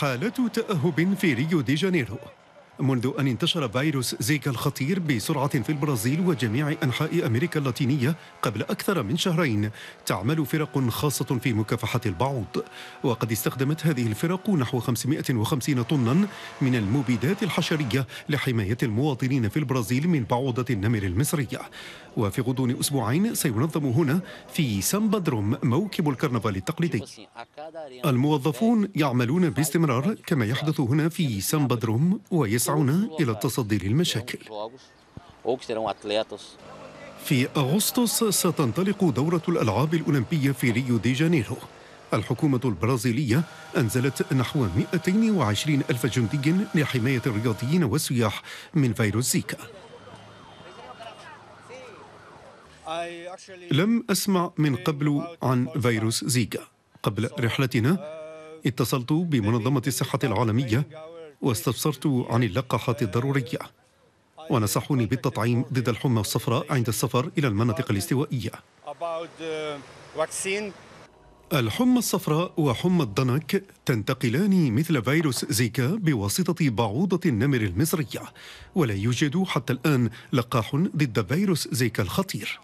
حالة تأهب في ريو دي جانيرو منذ أن انتشر فيروس زيكا الخطير بسرعة في البرازيل وجميع أنحاء أمريكا اللاتينية قبل أكثر من شهرين تعمل فرق خاصة في مكافحة البعوض وقد استخدمت هذه الفرق نحو 550 طنا من المبيدات الحشرية لحماية المواطنين في البرازيل من بعوضة النمر المصرية وفي غضون أسبوعين سينظم هنا في سان بدروم موكب الكرنفال التقليدي الموظفون يعملون باستمرار كما يحدث هنا في سان بدروم ويسعون إلى التصدي للمشاكل في أغسطس ستنطلق دورة الألعاب الأولمبية في ريو دي جانيرو الحكومة البرازيلية أنزلت نحو 220 ألف جندي لحماية الرياضيين والسياح من فيروس زيكا لم أسمع من قبل عن فيروس زيكا قبل رحلتنا اتصلت بمنظمة الصحة العالمية واستفسرت عن اللقاحات الضرورية ونصحوني بالتطعيم ضد الحمى الصفراء عند السفر إلى المناطق الاستوائية الحمى الصفراء وحمى الضنك تنتقلان مثل فيروس زيكا بواسطة بعوضة النمر المصرية ولا يوجد حتى الآن لقاح ضد فيروس زيكا الخطير